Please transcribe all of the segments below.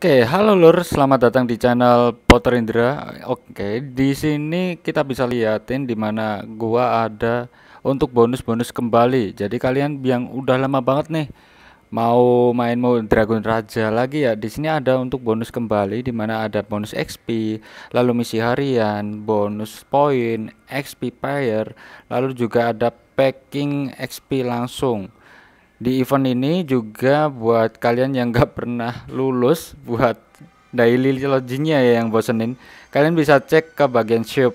Oke, halo lur, selamat datang di channel Potter Indra. Oke, di sini kita bisa liatin di mana gua ada untuk bonus-bonus kembali. Jadi kalian yang udah lama banget nih mau main mau Dragon Raja lagi ya, di sini ada untuk bonus kembali di mana ada bonus XP, lalu misi harian, bonus poin, XP player, lalu juga ada packing XP langsung di event ini juga buat kalian yang gak pernah lulus buat daily challenge-nya ya yang bosenin kalian bisa cek ke bagian shop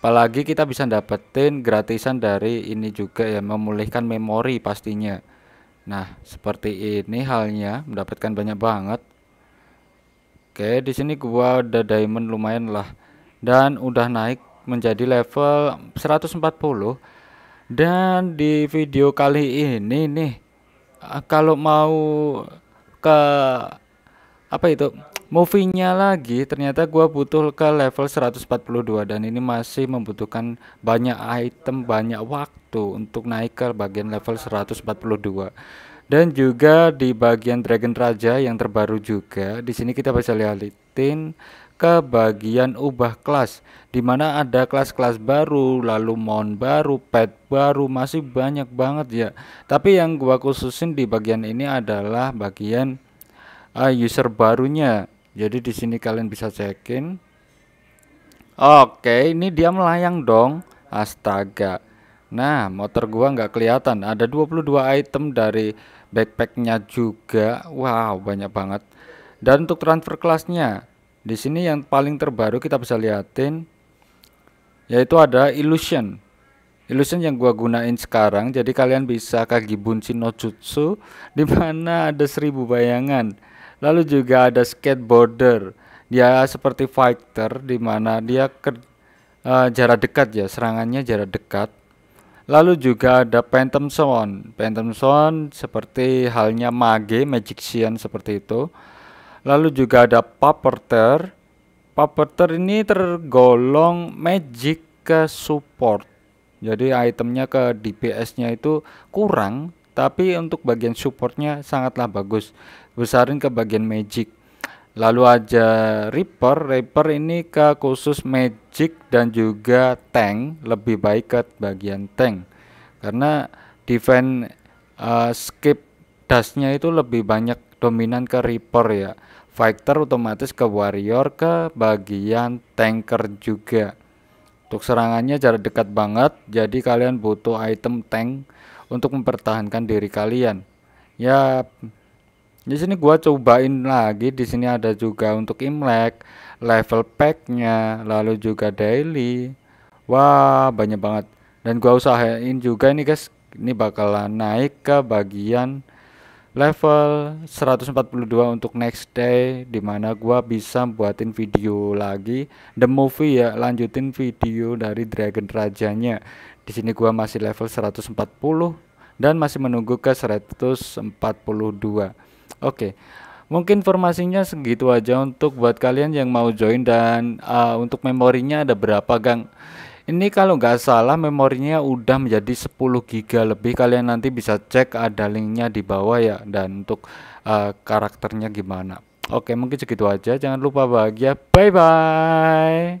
apalagi kita bisa dapetin gratisan dari ini juga ya memulihkan memori pastinya nah seperti ini halnya mendapatkan banyak banget oke di sini gua udah diamond lumayan lah dan udah naik menjadi level 140 dan di video kali ini nih Ah, kalau mau ke apa itu movie-nya lagi ternyata gua butuh ke level 142 dan ini masih membutuhkan banyak item banyak waktu untuk naik ke bagian level 142 dan juga di bagian Dragon Raja yang terbaru juga di sini kita bisa lihatin ke bagian ubah kelas di mana ada kelas-kelas baru, lalu mount baru, pet baru, masih banyak banget ya. Tapi yang gua khususin di bagian ini adalah bagian uh, user barunya. Jadi di sini kalian bisa cekin. Oke, ini dia melayang dong. Astaga. Nah, motor gua nggak kelihatan. Ada 22 item dari backpacknya juga. Wow, banyak banget. Dan untuk transfer kelasnya, di sini yang paling terbaru kita bisa lihatin yaitu ada illusion. Illusion yang gua gunain sekarang jadi kalian bisa Kagibunshi no Jutsu di mana ada seribu bayangan. Lalu juga ada skateboarder. Dia seperti fighter di mana dia ke, uh, eh, jarak dekat ya, serangannya jarak dekat. Lalu juga ada Phantom zone Phantom zone seperti halnya Mage, Magician seperti itu. Lalu juga ada puppeter, puppeter ini tergolong magic ke support. Jadi itemnya ke DPS-nya itu kurang, tapi untuk bagian supportnya sangatlah bagus. Besarin ke bagian magic. Lalu aja Reaper, Reaper ini ke khusus magic dan juga tank, lebih baik ke bagian tank. Karena defense uh, skip dashnya itu lebih banyak dominan ke Reaper ya Fighter otomatis ke Warrior ke bagian tanker juga untuk serangannya jarak dekat banget jadi kalian butuh item tank untuk mempertahankan diri kalian ya di sini gua cobain lagi di sini ada juga untuk imlek level packnya lalu juga daily wah banyak banget dan gua usahain juga ini guys ini bakalan naik ke bagian level 142 untuk next day dimana gua bisa buatin video lagi the movie ya lanjutin video dari dragon rajanya di sini gua masih level 140 dan masih menunggu ke 142 oke okay. mungkin informasinya segitu aja untuk buat kalian yang mau join dan uh, untuk memorinya ada berapa gang ini kalau nggak salah memorinya udah menjadi 10 giga lebih kalian nanti bisa cek ada linknya di bawah ya dan untuk uh, karakternya gimana oke mungkin segitu aja jangan lupa bahagia bye bye